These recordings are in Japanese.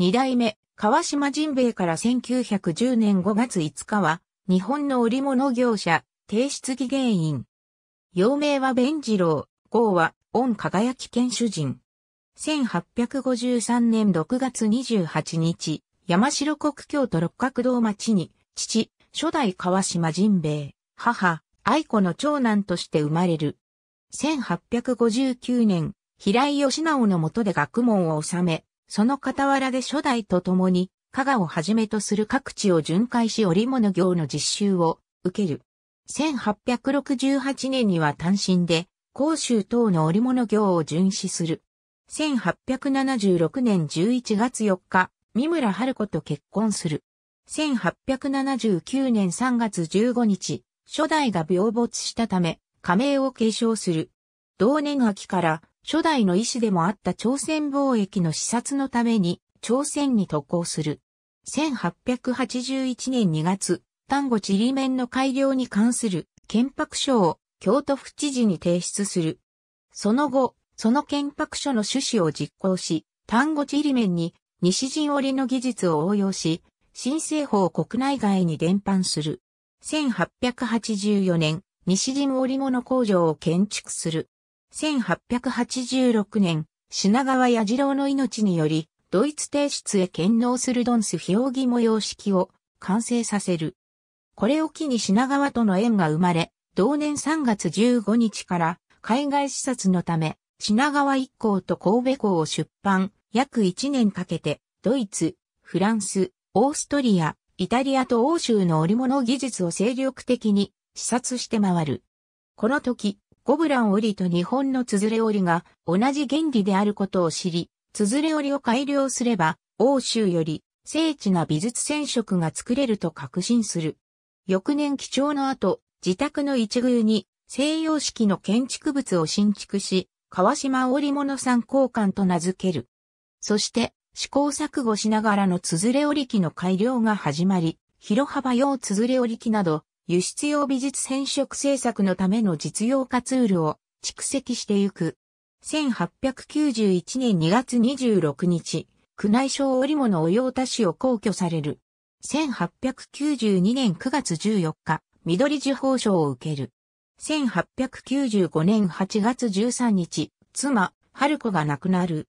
二代目、川島神兵衛から1910年5月5日は、日本の織物業者、提出技芸員。幼名は弁次郎、号は、御輝き県主人。1853年6月28日、山城国京都六角堂町に、父、初代川島神兵衛、母、愛子の長男として生まれる。1859年、平井義直の下で学問を収め、その傍らで初代と共に、加賀をはじめとする各地を巡回し織物業の実習を受ける。1868年には単身で、甲州等の織物業を巡視する。1876年11月4日、三村春子と結婚する。1879年3月15日、初代が病没したため、加盟を継承する。同年秋から初代の医師でもあった朝鮮貿易の視察のために朝鮮に渡航する。1881年2月、丹後地理面の改良に関する憲白書を京都府知事に提出する。その後、その憲白書の趣旨を実行し、丹後地理面に西陣織の技術を応用し、新政法を国内外に伝播する。1884年、西陣織物工場を建築する。1886年、品川矢次郎の命により、ドイツ帝室へ献納するドンス表記模様式を完成させる。これを機に品川との縁が生まれ、同年3月15日から海外視察のため、品川一行と神戸港を出版、約1年かけて、ドイツ、フランス、オーストリア、イタリアと欧州の織物技術を精力的に視察して回る。この時、ゴブラン織と日本のつづれ織が同じ原理であることを知り、つづれ織を改良すれば、欧州より精緻な美術染色が作れると確信する。翌年貴重の後、自宅の一宮に西洋式の建築物を新築し、川島織物参考館と名付ける。そして、試行錯誤しながらのつづれ織機の改良が始まり、広幅用つづれ織機など、輸出用美術染色政作のための実用化ツールを蓄積してゆく。1891年2月26日、宮内省織物御用達を公挙される。1892年9月14日、緑樹報賞を受ける。1895年8月13日、妻、春子が亡くなる。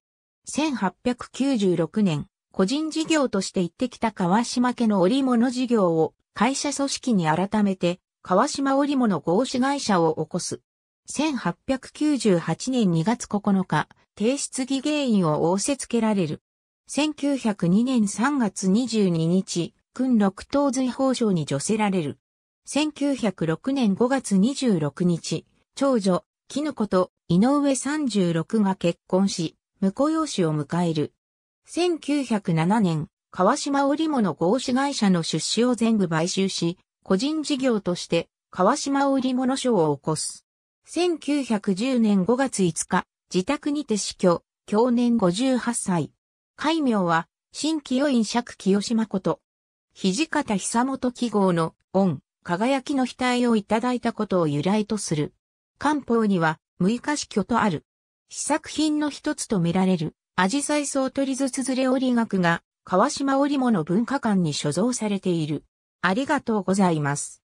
1896年、個人事業として行ってきた川島家の織物事業を会社組織に改めて、川島織物合資会社を起こす。1898年2月9日、提出議原因を仰せつけられる。1902年3月22日、訓六等随法省に助せられる。1906年5月26日、長女、絹子と井上36が結婚し、婿養子を迎える。1907年、川島織物合資会社の出資を全部買収し、個人事業として川島織物賞を起こす。1910年5月5日、自宅にて死去、去年58歳。戒名は、新清院釈清島こと。土方久本記号の恩、輝きの額をいただいたことを由来とする。漢方には、6日死去とある。試作品の一つとみられる、アジサイソートリずれズレオ学が川島織物文化館に所蔵されている。ありがとうございます。